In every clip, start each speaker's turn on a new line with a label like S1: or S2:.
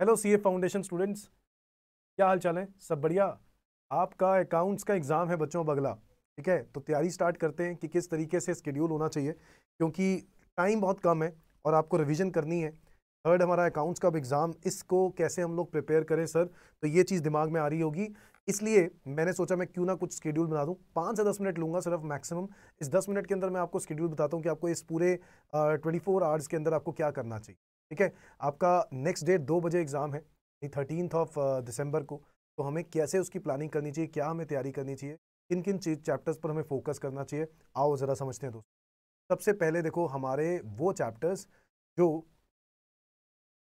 S1: hello C A foundation students क्या हाल चाल है सब बढ़िया आपका अकाउंट्स का एग्ज़ाम है बच्चों बगला ठीक है तो तैयारी स्टार्ट करते हैं कि किस तरीके से स्केड्यूल होना चाहिए क्योंकि टाइम बहुत कम है और आपको रिवीजन करनी है थर्ड हमारा अकाउंट्स का एग्ज़ाम इसको कैसे हम लोग प्रिपेयर करें सर तो ये चीज़ दिमाग में आ रही होगी इसलिए मैंने सोचा मैं क्यों ना कुछ स्केड्यूल बना दूँ पाँच से दस मिनट लूँगा सिर्फ मैक्सिमम इस दस मिनट के अंदर मैं आपको स्केड्यूल बताता हूँ कि आपको इस पूरे ट्वेंटी फोर आवर्स के अंदर आपको क्या करना चाहिए ठीक है आपका नेक्स्ट डेट दो बजे एग्ज़ाम है थर्टीनथ ऑफ दिसंबर को तो हमें कैसे उसकी प्लानिंग करनी चाहिए क्या हमें तैयारी करनी चाहिए किन किन चीज चैप्टर्स पर हमें फोकस करना चाहिए आओ ज़रा समझते हैं दोस्तों सबसे पहले देखो हमारे वो चैप्टर्स जो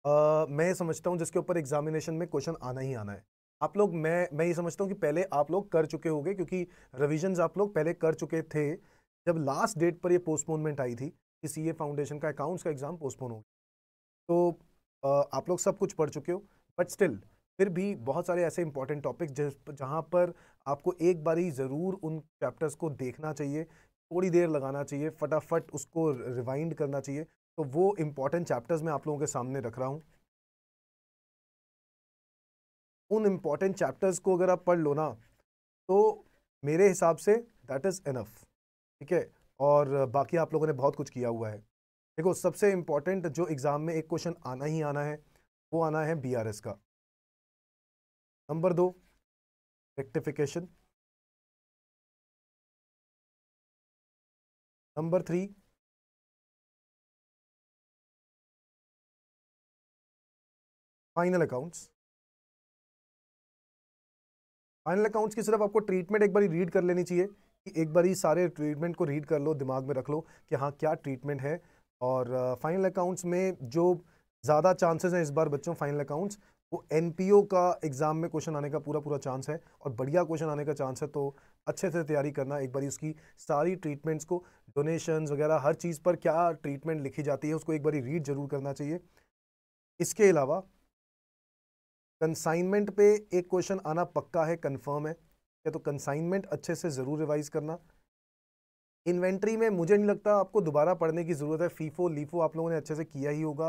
S1: आ, uh, मैं समझता हूँ जिसके ऊपर एग्जामिनेशन में क्वेश्चन आना ही आना है आप लोग मैं मैं ये समझता हूँ कि पहले आप लोग कर चुके होंगे क्योंकि रिविजन आप लोग पहले कर चुके थे जब लास्ट डेट पर ये पोस्टपोनमेंट आई थी कि सी फाउंडेशन का अकाउंट्स का एग्ज़ाम पोस्टपोन हो गया तो आप लोग सब कुछ पढ़ चुके हो बट स्टिल फिर भी बहुत सारे ऐसे इंपॉर्टेंट टॉपिक्स जहाँ पर आपको एक बारी ज़रूर उन चैप्टर्स को देखना चाहिए थोड़ी देर लगाना चाहिए फटाफट उसको रिवाइंड करना चाहिए तो वो इम्पॉर्टेंट चैप्टर्स मैं आप लोगों के सामने रख रहा हूँ उन इम्पॉर्टेंट चैप्टर्स को अगर आप पढ़ लो ना तो मेरे हिसाब से दैट इज़ इनफ ठीक है और बाकी आप लोगों ने बहुत कुछ किया हुआ है देखो सबसे इंपॉर्टेंट जो एग्ज़ाम में एक क्वेश्चन आना ही आना है वो आना है बी आर एस का नंबर दो rectification number three final accounts final accounts की सिर्फ आपको ट्रीटमेंट एक बार रीड कर लेनी चाहिए कि एक बार ही सारे ट्रीटमेंट को रीड कर लो दिमाग में रख लो कि हाँ क्या ट्रीटमेंट है और फाइनल uh, अकाउंट्स में जो ज़्यादा चांसेस हैं इस बार बच्चों फाइनल अकाउंट्स वो एन का एग्ज़ाम में क्वेश्चन आने का पूरा पूरा चांस है और बढ़िया क्वेश्चन आने का चांस है तो अच्छे से तैयारी करना एक बार उसकी सारी ट्रीटमेंट्स को डोनेशंस वगैरह हर चीज़ पर क्या ट्रीटमेंट लिखी जाती है उसको एक बार रीड ज़रूर करना चाहिए इसके अलावा कंसाइनमेंट पे एक क्वेश्चन आना पक्का है कंफर्म है या तो कंसाइनमेंट अच्छे से ज़रूर रिवाइज़ करना इन्वेंट्री में मुझे नहीं लगता आपको दोबारा पढ़ने की ज़रूरत है फीफो लीफो आप लोगों ने अच्छे से किया ही होगा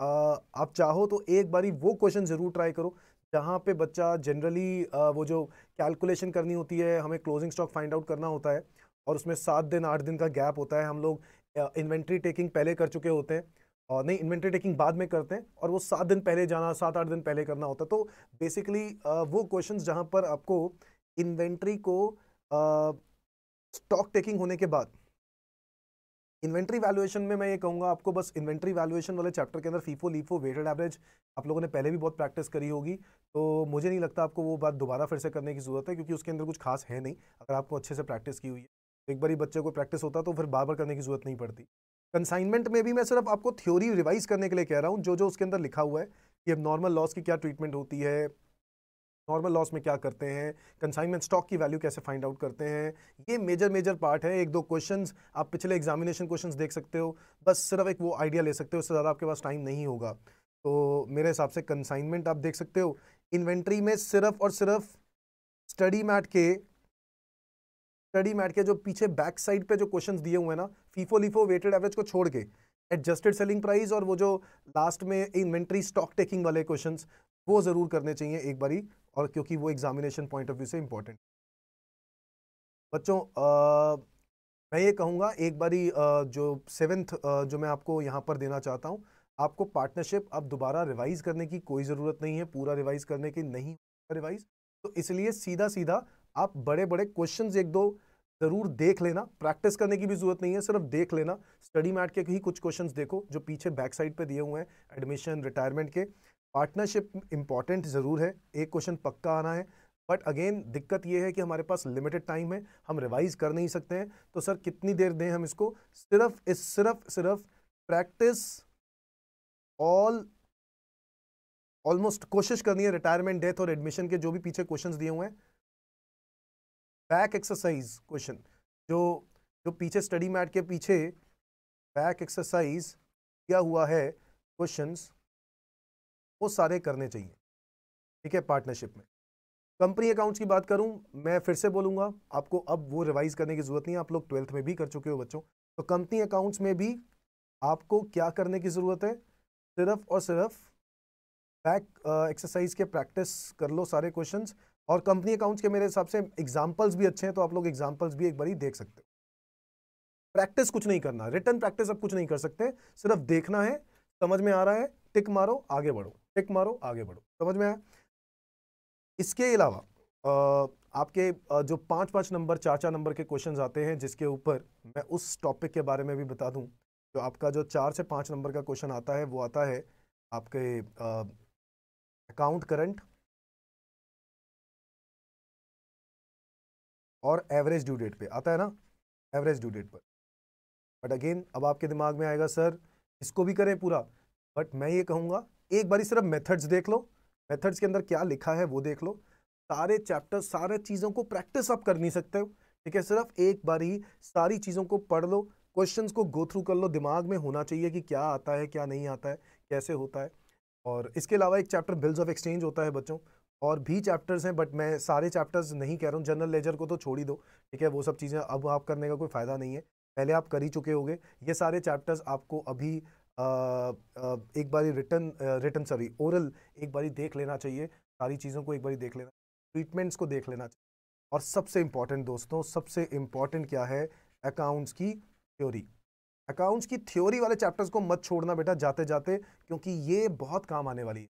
S1: आ, आप चाहो तो एक बारी वो क्वेश्चन ज़रूर ट्राई करो जहाँ पे बच्चा जनरली वो जो कैलकुलेशन करनी होती है हमें क्लोजिंग स्टॉक फाइंड आउट करना होता है और उसमें सात दिन आठ दिन का गैप होता है हम लोग इन्वेंट्री टेकिंग पहले कर चुके होते हैं और नहीं इन्वेंट्री टेकिंग बाद में करते हैं और वो सात दिन पहले जाना सात आठ दिन पहले करना होता है तो बेसिकली वो क्वेश्चन जहाँ पर आपको इन्वेंट्री को स्टॉक टेकिंग होने के बाद इन्वेंट्री वैल्यूएशन में मैं ये कहूँगा आपको बस इन्वेंट्री वैल्यूएशन वाले चैप्टर के अंदर फीफो लीफो वेटेड एवरेज आप लोगों ने पहले भी बहुत प्रैक्टिस करी होगी तो मुझे नहीं लगता आपको वो बात दोबारा फिर से करने की ज़रूरत है क्योंकि उसके अंदर कुछ खास है नहीं अगर आपको अच्छे से प्रैक्टिस की हुई है तो एक बार ही बच्चे को प्रैक्टिस होता तो फिर बार बार करने की ज़रूरत नहीं पड़ती कंसाइनमेंट में भी मैं सिर्फ आपको थ्योरी रिवाइज करने के लिए कह रहा हूँ जो जो उसके अंदर लिखा हुआ है कि अब नॉर्मल लॉस की क्या ट्रीटमेंट होती है नॉर्मल लॉस में क्या करते हैं कंसाइनमेंट स्टॉक की वैल्यू कैसे फाइंड आउट करते हैं ये मेजर मेजर पार्ट है एक दो क्वेश्चंस आप पिछले एग्जामिनेशन क्वेश्चंस देख सकते हो बस सिर्फ एक वो आइडिया ले सकते हो उससे ज़्यादा आपके पास टाइम नहीं होगा तो मेरे हिसाब से कंसाइनमेंट आप देख सकते हो इन्वेंट्री में सिर्फ और सिर्फ स्टडी मैट के स्टडी मैट के जो पीछे बैक साइड पे जो क्वेश्चंस दिए हुए हैं ना फीफो लिफो वेटेड एवरेज को छोड़ के एडजस्टेड सेलिंग प्राइस और वो जो लास्ट में इन्वेंट्री स्टॉक टेकिंग वाले क्वेश्चंस वो ज़रूर करने चाहिए एक बारी और क्योंकि वो एग्ज़ामिनेशन पॉइंट ऑफ व्यू से इम्पोर्टेंट बच्चों आ, मैं ये कहूँगा एक बारी आ, जो सेवेंथ जो मैं आपको यहाँ पर देना चाहता हूँ आपको पार्टनरशिप अब दोबारा रिवाइज़ करने की कोई ज़रूरत नहीं है पूरा रिवाइज़ करने की नहीं रिवाइज़ तो इसलिए सीधा सीधा आप बड़े बड़े क्वेश्चंस एक दो ज़रूर देख लेना प्रैक्टिस करने की भी ज़रूरत नहीं है सिर्फ देख लेना स्टडी मैट के ही कुछ क्वेश्चंस देखो जो पीछे बैक साइड पे दिए हुए हैं एडमिशन रिटायरमेंट के पार्टनरशिप इंपॉर्टेंट ज़रूर है एक क्वेश्चन पक्का आना है बट अगेन दिक्कत ये है कि हमारे पास लिमिटेड टाइम है हम रिवाइज कर नहीं सकते हैं तो सर कितनी देर दें हम इसको सिर्फ इस सिर्फ सिर्फ प्रैक्टिस ऑल ऑलमोस्ट कोशिश करनी है रिटायरमेंट डेथ और एडमिशन के जो भी पीछे क्वेश्चंस दिए हुए हैं बैक एक्सरसाइज क्वेश्चन जो जो पीछे स्टडी मैट के पीछे बैक एक्सरसाइज किया हुआ है क्वेश्चन वो सारे करने चाहिए ठीक है पार्टनरशिप में कंपनी अकाउंट्स की बात करूं मैं फिर से बोलूंगा आपको अब वो रिवाइज करने की ज़रूरत नहीं है आप लोग ट्वेल्थ में भी कर चुके हो बच्चों तो कंपनी अकाउंट्स में भी आपको क्या करने की ज़रूरत है सिर्फ और सिर्फ बैक एक्सरसाइज के प्रैक्टिस कर लो सारे क्वेश्चन और कंपनी अकाउंट्स के मेरे हिसाब से एग्जाम्पल्स भी अच्छे हैं तो आप लोग एग्जाम्पल्स भी एक बार देख सकते हो प्रैक्टिस कुछ नहीं करना रिटर्न प्रैक्टिस अब कुछ नहीं कर सकते सिर्फ देखना है समझ में आ रहा है टिक मारो आगे बढ़ो टिक मारो आगे बढ़ो समझ में आया इसके अलावा आपके जो पांच पांच नंबर चार चार नंबर के क्वेश्चन आते हैं जिसके ऊपर मैं उस टॉपिक के बारे में भी बता दूं जो आपका जो चार से पांच नंबर का क्वेश्चन आता है वो आता है आपके अकाउंट करंट और एवरेज ड्यू डेट पे आता है ना एवरेज ड्यू डेट पर बट अगेन अब आपके दिमाग में आएगा सर इसको भी करें पूरा बट मैं ये कहूँगा एक बार सिर्फ मेथड्स देख लो मेथड्स के अंदर क्या लिखा है वो देख लो सारे चैप्टर सारे चीज़ों को प्रैक्टिस आप कर नहीं सकते हो ठीक है सिर्फ एक बार ही सारी चीज़ों को पढ़ लो क्वेश्चंस को गो थ्रू कर लो दिमाग में होना चाहिए कि क्या आता है क्या नहीं आता है कैसे होता है और इसके अलावा एक चैप्टर बिल्स ऑफ एक्सचेंज होता है बच्चों और भी चैप्टर्स हैं बट मैं सारे चैप्टर्स नहीं कह रहा हूँ जनरल लेजर को तो छोड़ ही दो ठीक है वो सब चीज़ें अब आप करने का कोई फ़ायदा नहीं है पहले आप कर ही चुके होंगे ये सारे चैप्टर्स आपको अभी एक बारी रिटर्न रिटर्न सॉरी ओरल एक बारी देख लेना चाहिए सारी चीज़ों को एक बारी देख लेना ट्रीटमेंट्स को देख लेना चाहिए और सबसे इम्पॉर्टेंट दोस्तों सबसे इम्पॉर्टेंट क्या है अकाउंट्स की थ्योरी अकाउंट्स की थ्योरी वाले चैप्टर्स को मत छोड़ना बेटा जाते जाते क्योंकि ये बहुत काम आने वाली है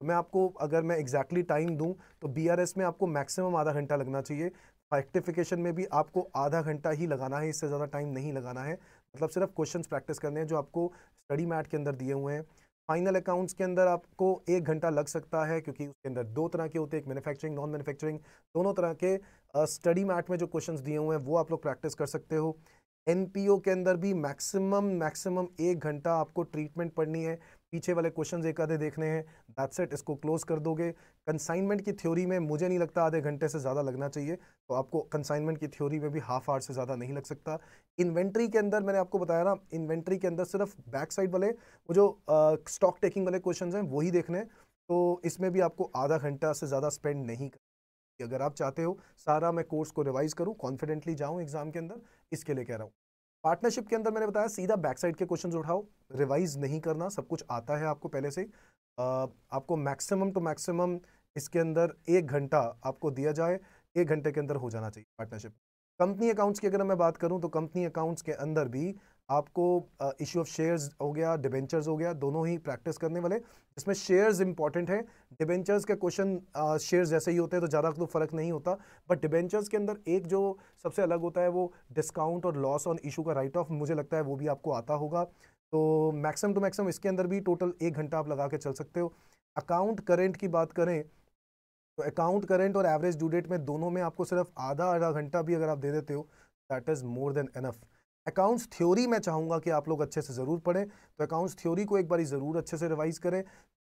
S1: तो मैं आपको अगर मैं एग्जैक्टली टाइम दूं तो बीआरएस में आपको मैक्सिमम आधा घंटा लगना चाहिए फैक्टिफिकेशन में भी आपको आधा घंटा ही लगाना है इससे ज़्यादा टाइम नहीं लगाना है मतलब सिर्फ क्वेश्चंस प्रैक्टिस करने हैं जो आपको स्टडी मैट के अंदर दिए हुए हैं फाइनल अकाउंट्स के अंदर आपको एक घंटा लग सकता है क्योंकि उसके अंदर दो तरह के होते हैं एक मैन्युफैक्चरिंग नॉन मैन्युफैक्चरिंग दोनों तरह के स्टडी uh, मैट में जो क्वेश्चंस दिए हुए हैं वो आप लोग प्रैक्टिस कर सकते हो एन के अंदर भी मैक्सिमम मैक्सिमम एक घंटा आपको ट्रीटमेंट पढ़नी है पीछे वाले क्वेश्चन एक आधे देखने हैं दैट सेट इसको क्लोज कर दोगे कंसाइनमेंट की थ्योरी में मुझे नहीं लगता आधे घंटे से ज़्यादा लगना चाहिए तो आपको कंसाइनमेंट की थ्योरी में भी हाफ आवर से ज़्यादा नहीं लग सकता इन्वेंट्री के अंदर मैंने आपको बताया ना इन्वेंट्री के अंदर सिर्फ बैक साइड वाले वो जो स्टॉक टेकिंग वाले क्वेश्चन हैं वही देखने तो इसमें भी आपको आधा घंटा से ज़्यादा स्पेंड नहीं कर अगर आप चाहते हो सारा मैं कोर्स को रिवाइज़ करूँ कॉन्फिडेंटली जाऊँ एग्ज़ाम के अंदर इसके लिए कह रहा हूँ पार्टनरशिप के अंदर मैंने बताया सीधा बैक साइड के क्वेश्चन उठाओ रिवाइज नहीं करना सब कुछ आता है आपको पहले से आपको मैक्सिमम टू मैक्सिमम इसके अंदर एक घंटा आपको दिया जाए एक घंटे के अंदर हो जाना चाहिए पार्टनरशिप कंपनी अकाउंट्स की अगर मैं बात करूं तो कंपनी अकाउंट्स के अंदर भी आपको इशू ऑफ शेयर्स हो गया डिबेंचर्स हो गया दोनों ही प्रैक्टिस करने वाले इसमें शेयर्स इंपॉर्टेंट है डिबेंचर्स के क्वेश्चन शेयर्स जैसे ही होते हैं तो ज़्यादा तो फर्क नहीं होता बट डिबेंचर्स के अंदर एक जो सबसे अलग होता है वो डिस्काउंट और लॉस ऑन इशू का राइट ऑफ मुझे लगता है वो भी आपको आता होगा तो मैक्सिमम टू मैक्सिमम इसके अंदर भी टोटल एक घंटा आप लगा के चल सकते हो अकाउंट करेंट की बात करें तो अकाउंट करेंट और एवरेज ड्यू डेट में दोनों में आपको सिर्फ आधा आधा घंटा भी अगर आप दे देते हो that is more than enough accounts theory मैं चाहूँगा कि आप लोग अच्छे से ज़रूर पढ़ें तो अकाउंट्स थ्योरी को एक बार ज़रूर अच्छे से रिवाइज़ करें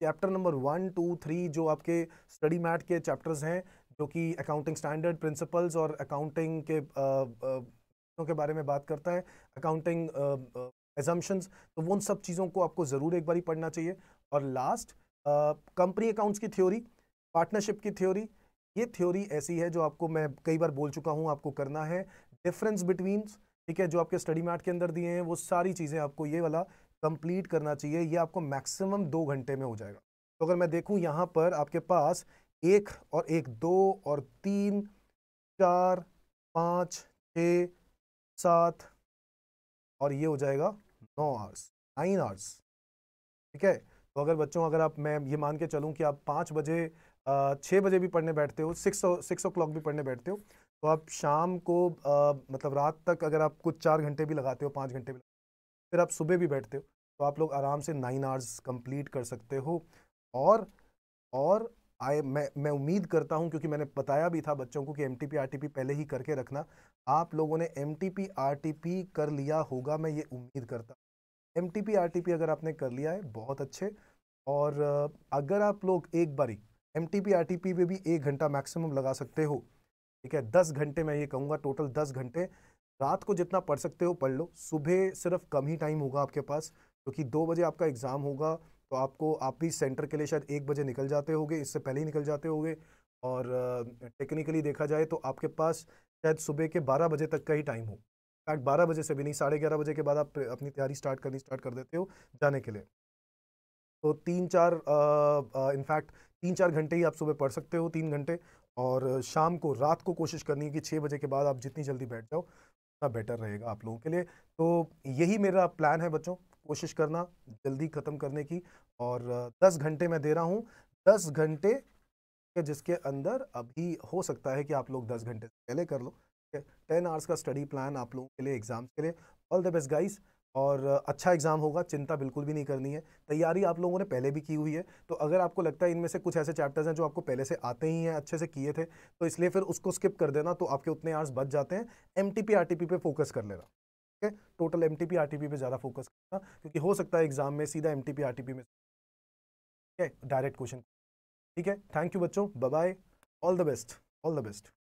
S1: chapter number one two three जो आपके स्टडी मैट के चैप्टर्स हैं जो कि अकाउंटिंग स्टैंडर्ड प्रिंसिपल्स और अकाउंटिंग के आ, आ, के बारे में बात करता है अकाउंटिंग एजम्पन्स तो वो उन सब चीज़ों को आपको ज़रूर एक बार पढ़ना चाहिए और लास्ट कंपनी अकाउंट्स की थ्योरी पार्टनरशिप की थ्योरी ये थ्योरी ऐसी है जो आपको मैं कई बार बोल चुका हूँ आपको करना है डिफरेंस बिटवीन ठीक है जो आपके स्टडी मैट के अंदर दिए हैं वो सारी चीज़ें आपको ये वाला कंप्लीट करना चाहिए ये आपको मैक्सिमम दो घंटे में हो जाएगा तो अगर मैं देखूँ यहाँ पर आपके पास एक और एक दो और तीन चार पाँच छ सात और ये हो जाएगा नौ आवर्स नाइन आवर्स ठीक है तो अगर बच्चों अगर आप मैं ये मान के चलूँ कि आप पाँच बजे छः बजे भी पढ़ने बैठते हो सिक्स सिक्स ओ क्लॉक भी पढ़ने बैठते हो तो आप शाम को आ, मतलब रात तक अगर आप कुछ चार घंटे भी लगाते हो पाँच घंटे भी फिर आप सुबह भी बैठते हो तो आप लोग आराम से नाइन आवर्स कंप्लीट कर सकते हो और और आई मैं मैं उम्मीद करता हूं क्योंकि मैंने बताया भी था बच्चों को कि एम टी पहले ही करके रखना आप लोगों ने एम टी कर लिया होगा मैं ये उम्मीद करता एम टी अगर आपने कर लिया है बहुत अच्छे और अगर आप लोग एक बारी एम टी में भी एक घंटा मैक्सिमम लगा सकते हो ठीक है दस घंटे मैं ये कहूँगा टोटल दस घंटे रात को जितना पढ़ सकते हो पढ़ लो सुबह सिर्फ कम ही टाइम होगा आपके पास क्योंकि तो दो बजे आपका एग्ज़ाम होगा तो आपको आप भी सेंटर के लिए शायद एक बजे निकल जाते होगे इससे पहले ही निकल जाते होगे और टेक्निकली देखा जाए तो आपके पास शायद सुबह के बारह बजे तक का ही टाइम हो इनफैक्ट बारह बजे से भी नहीं साढ़े ग्यारह बजे के बाद आप अपनी तैयारी स्टार्ट करनी स्टार्ट कर देते हो जाने के लिए तो तीन चार इनफैक्ट तीन चार घंटे ही आप सुबह पढ़ सकते हो तीन घंटे और शाम को रात को कोशिश करनी है कि छः बजे के बाद आप जितनी जल्दी बैठ जाओ उतना बेटर रहेगा आप लोगों के लिए तो यही मेरा प्लान है बच्चों कोशिश करना जल्दी ख़त्म करने की और दस घंटे मैं दे रहा हूँ दस घंटे जिसके अंदर अभी हो सकता है कि आप लोग दस घंटे से पहले कर लो टेन आवर्स का स्टडी प्लान आप लोगों के लिए एग्ज़ाम्स के लिए ऑल द बेस्ट गाइज और अच्छा एग्ज़ाम होगा चिंता बिल्कुल भी नहीं करनी है तैयारी आप लोगों ने पहले भी की हुई है तो अगर आपको लगता है इनमें से कुछ ऐसे चैप्टर्स हैं जो आपको पहले से आते ही हैं अच्छे से किए थे तो इसलिए फिर उसको स्किप कर देना तो आपके उतने आर्स बच जाते हैं M T P R T P पे फोकस कर लेना ठीक है total M T P R T P पे ज़्यादा फोकस करना क्योंकि हो सकता है एग्ज़ाम में सीधा M T P R T P में ठीक है डायरेक्ट क्वेश्चन ठीक है थैंक यू बच्चों bye all the best all the best